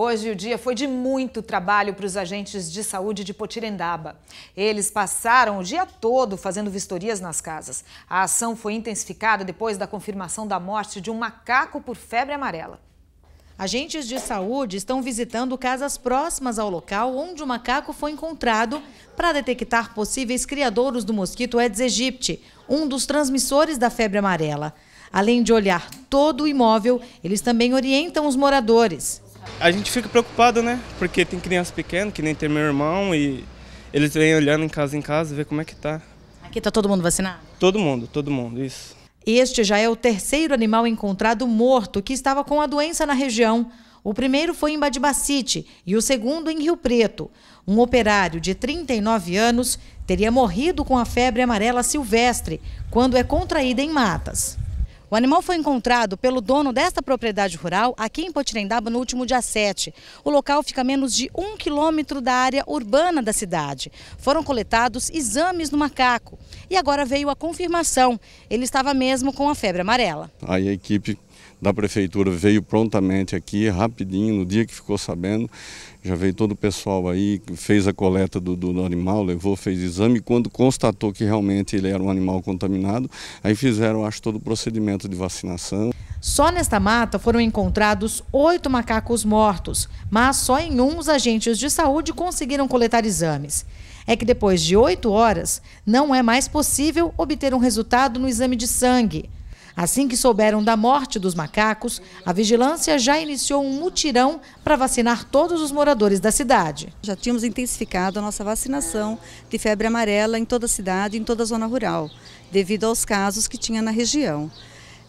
Hoje o dia foi de muito trabalho para os agentes de saúde de Potirendaba. Eles passaram o dia todo fazendo vistorias nas casas. A ação foi intensificada depois da confirmação da morte de um macaco por febre amarela. Agentes de saúde estão visitando casas próximas ao local onde o macaco foi encontrado para detectar possíveis criadouros do mosquito Aedes aegypti, um dos transmissores da febre amarela. Além de olhar todo o imóvel, eles também orientam os moradores a gente fica preocupado, né? Porque tem criança pequena, que nem tem meu irmão, e eles vêm olhando em casa em casa, ver como é que tá. Aqui tá todo mundo vacinado? Todo mundo, todo mundo, isso. Este já é o terceiro animal encontrado morto que estava com a doença na região. O primeiro foi em Badibacite e o segundo em Rio Preto. Um operário de 39 anos teria morrido com a febre amarela silvestre, quando é contraída em matas. O animal foi encontrado pelo dono desta propriedade rural aqui em Potirendaba no último dia 7. O local fica a menos de um quilômetro da área urbana da cidade. Foram coletados exames no macaco e agora veio a confirmação. Ele estava mesmo com a febre amarela. Aí a equipe da prefeitura veio prontamente aqui, rapidinho, no dia que ficou sabendo, já veio todo o pessoal aí, fez a coleta do, do animal, levou, fez exame, quando constatou que realmente ele era um animal contaminado, aí fizeram, acho, todo o procedimento de vacinação. Só nesta mata foram encontrados oito macacos mortos, mas só em um os agentes de saúde conseguiram coletar exames. É que depois de oito horas, não é mais possível obter um resultado no exame de sangue. Assim que souberam da morte dos macacos, a vigilância já iniciou um mutirão para vacinar todos os moradores da cidade. Já tínhamos intensificado a nossa vacinação de febre amarela em toda a cidade, em toda a zona rural, devido aos casos que tinha na região.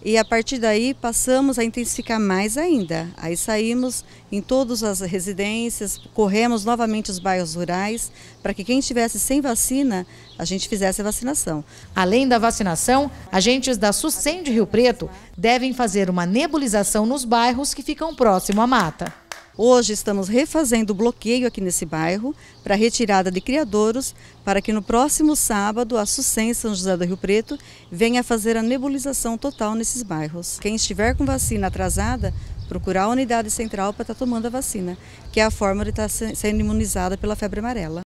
E a partir daí passamos a intensificar mais ainda. Aí saímos em todas as residências, corremos novamente os bairros rurais para que quem estivesse sem vacina, a gente fizesse a vacinação. Além da vacinação, agentes da SUSEM de Rio Preto devem fazer uma nebulização nos bairros que ficam próximo à mata. Hoje estamos refazendo o bloqueio aqui nesse bairro para retirada de criadouros, para que no próximo sábado a SUSEM São José do Rio Preto venha fazer a nebulização total nesses bairros. Quem estiver com vacina atrasada, procurar a unidade central para estar tá tomando a vacina, que é a forma de tá estar sendo imunizada pela febre amarela.